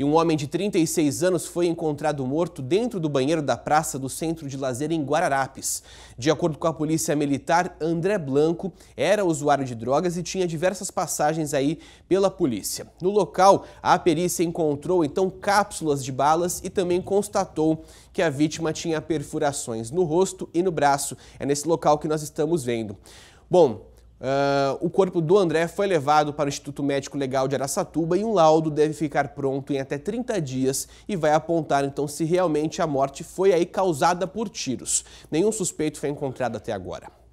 E um homem de 36 anos foi encontrado morto dentro do banheiro da praça do centro de lazer em Guararapes. De acordo com a polícia militar, André Blanco era usuário de drogas e tinha diversas passagens aí pela polícia. No local, a perícia encontrou então cápsulas de balas e também constatou que a vítima tinha perfurações no rosto e no braço. É nesse local que nós estamos vendo. Bom, Uh, o corpo do André foi levado para o Instituto Médico Legal de Araçatuba e um laudo deve ficar pronto em até 30 dias e vai apontar então se realmente a morte foi aí causada por tiros. Nenhum suspeito foi encontrado até agora.